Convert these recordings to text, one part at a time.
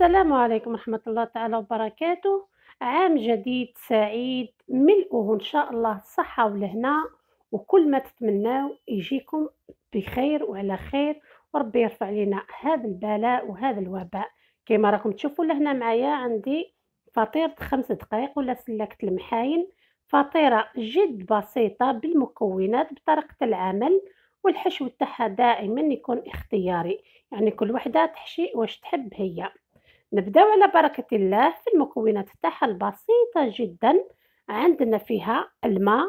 السلام عليكم ورحمة الله تعالى وبركاته عام جديد سعيد ملؤه إن شاء الله الصحة والهنا وكل ما تتمناو يجيكم بخير وعلى خير وربي يرفع لنا هذا البلاء وهذا الوباء كما راكم تشوفوا لهنا معايا عندي فطيرة خمس دقائق ولا سلكة المحاين فطيرة جد بسيطة بالمكونات بطريقة العمل والحشو تاعها دائما يكون اختياري يعني كل وحده تحشي واش تحب هي نبداو على بركة الله في المكونات تاعها البسيطة جدا عندنا فيها الماء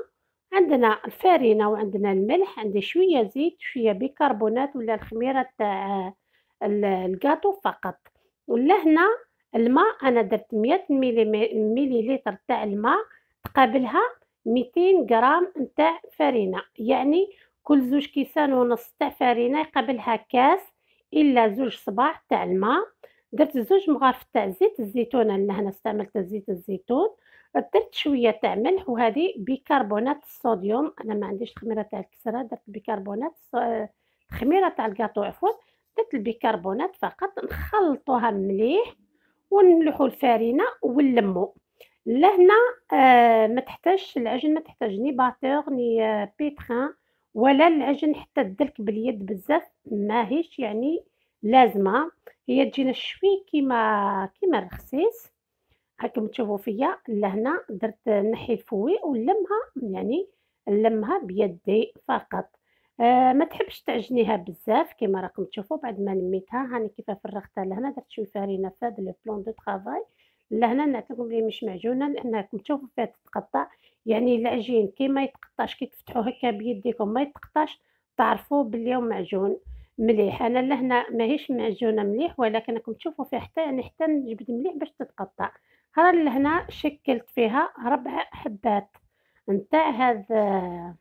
عندنا الفارينة وعندنا الملح عندي شوية زيت شوية بيكربونات ولا الخميرة تاع الكاطو فقط ولهنا الماء انا درت 100 ملي لتر تاع الماء تقابلها 200 غرام تاع فرينه يعني كل زوج كيسان ونص تاع فرينه يقابلها كاس الا زوج صباع تاع الماء درت زوج مغارف تاع زيت الزيتون لهنا استعملت زيت الزيتون درت شويه تاع ملح وهذه بيكربونات الصوديوم انا ما عنديش خميره تاع الكسره درت بيكربونات خميره تاع الكاطو عفوا درت البيكربونات فقط نخلطوها مليح ونملحوا الفارينه ونلمو لهنا آه ما تحتاجش العجن ما تحتاج ني باتور ني آه بيتخان ولا العجن حتى الدلك باليد بزاف ماهيش يعني لازمه هي تجينا شوي كيما كيما الرخسيس هاكم تشوفوا فيا لهنا درت نحي الفوي ولمها يعني نلمها بيدي فقط آه ما تحبش تعجنيها بزاف كيما راكم تشوفوا بعد ما لميتها هاني كيف فرغتها لهنا درت شويه فرينه في هذا لو بلون دو طرافاي لهنا نعطيكم لي مش معجونه لانكم كم تشوفوا فيها تتقطع يعني العجين كيما يتقطعش كي تفتحوه هكا بيديكم ما يتقطعش تعرفوا بلي معجون مليح انا لهنا ماهيش معجونه مليح ولكن راكم تشوفوا فيها حتى يعني حتى نجبد مليح باش تتقطع ها لهنا شكلت فيها ربع حبات نتاع هذا آه،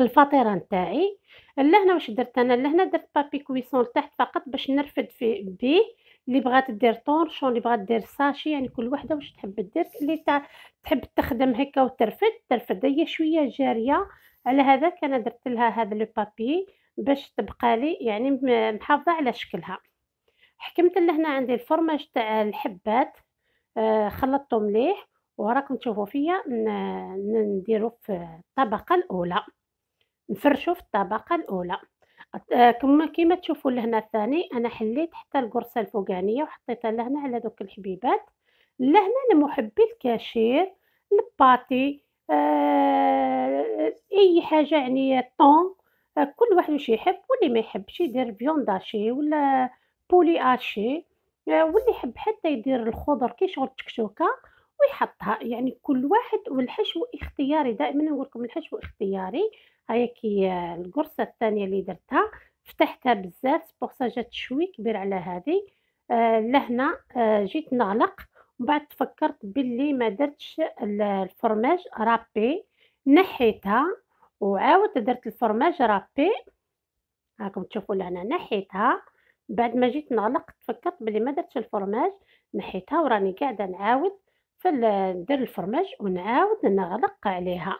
الفطيره نتاعي لهنا واش درت انا لهنا درت بابي كويسون لتحت فقط باش نرفد في بيه اللي بغات دير طونشون اللي بغات دير ساشي يعني كل وحده واش تحب دير اللي تا... تحب تخدم هكا وترفد ترفد هي شويه جاريه على هذا كان درت لها هذا لو بابي باش تبقى لي يعني محافظه على شكلها حكمت لهنا عندي الفرماج تاع الحبات آه، خلطته مليح وراكم تشوفوا فيا نديرو في الطبقه الاولى نفرشو في الطبقه الاولى آه، كما كيما تشوفوا لهنا الثاني انا حليت حتى القرصه الفوقانيه وحطيتها لهنا على دوك الحبيبات لهنا لمحبي الكاشير الباتي آه، اي حاجه يعني الطون كل واحد واش يحب واللي ما يحبش يدير فيونداشي ولا بولي اشي آه، واللي يحب حتى يدير الخضر كي شغل التكتوكه ويحطها يعني كل واحد والحشو اختياري دائما نقول لكم الحشو اختياري هيا كي آه، القرصه الثانيه اللي درتها فتحتها بزاف بوغسا جات شوي كبير على هذه آه، لهنا جيت نغلق ومن بعد تفكرت باللي ما درتش الفرماج رابي نحيتها وعاودت درت الفرماج رابي هاكم تشوفوا لهنا نحيتها بعد ما جيت نغلق تفكرت بلي ما درتش الفرماج نحيتها وراني قاعده نعاود ندير الفرماج ونعاود نغلق عليها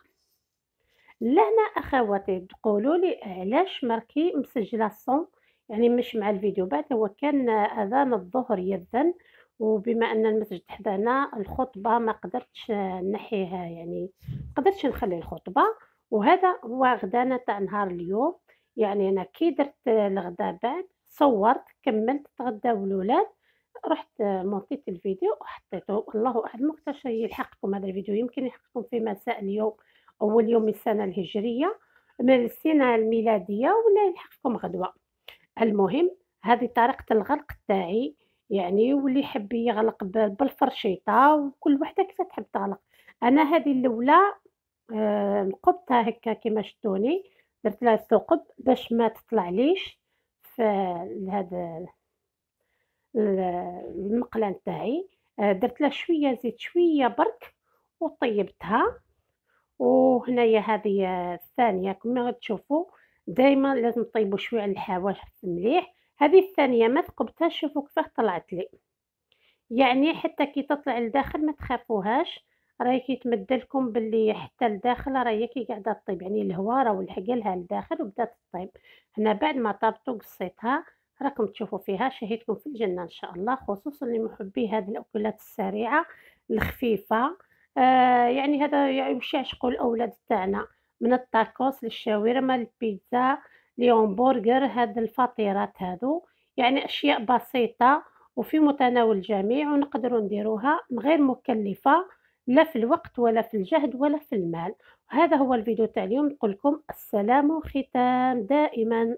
لهنا اخواتي تقولوا لي علاش مركي مسجله الصوم يعني مش مع الفيديو بعد هو كان اذان الظهر يذن وبما ان المسجد حدانا الخطبه ما قدرتش نحيها يعني قدرتش نخلي الخطبه وهذا هو غدانا تاع نهار اليوم يعني انا كي درت الغدا بعد صورت كملت تغداو الولاد رحت مونتيت الفيديو وحطيته الله اعلم وقتاش يلحقكم هذا الفيديو يمكن يلحقكم في مساء اليوم اول يوم من السنه الهجريه من السنه الميلاديه ولا يلحقكم غدوه المهم هذه طريقه الغلق تاعي يعني واللي يحب يغلق بالفرشيطه وكل وحده كيف تحب تغلق انا هذه الاولى نقبتها هكا كما شتوني درت لها الثقب باش ما تطلعليش فهاد المقله نتاعي آه، درت لها شويه زيت شويه برك وطيبتها وهنايا هذه الثانيه كما تشوفوا دائما لازم طيبوا شويه على مليح هذه الثانيه ما ثقبتهاش شوفوا كيفاه طلعت لي يعني حتى كي تطلع لداخل ما تخافوهاش راهي كيتمدلكم باللي حتى لداخل راهي كي قاعده طيب يعني الهواء راه ولحق لها لداخل وبدات طيب هنا بعد ما طابت وقصيتها راكم تشوفوا فيها شهيتكم في الجنه ان شاء الله خصوصا لمحبي هذه الاكلات السريعه الخفيفه آه يعني هذا واش يعشقوا الاولاد تاعنا من الطاكوس للشاورما للبيتزا لهمبرجر هاد الفطيرات هادو يعني اشياء بسيطه وفي متناول الجميع ونقدروا نديروها من غير مكلفه لا في الوقت ولا في الجهد ولا في المال هذا هو الفيديو تاع اليوم نقول لكم السلام ختام دائما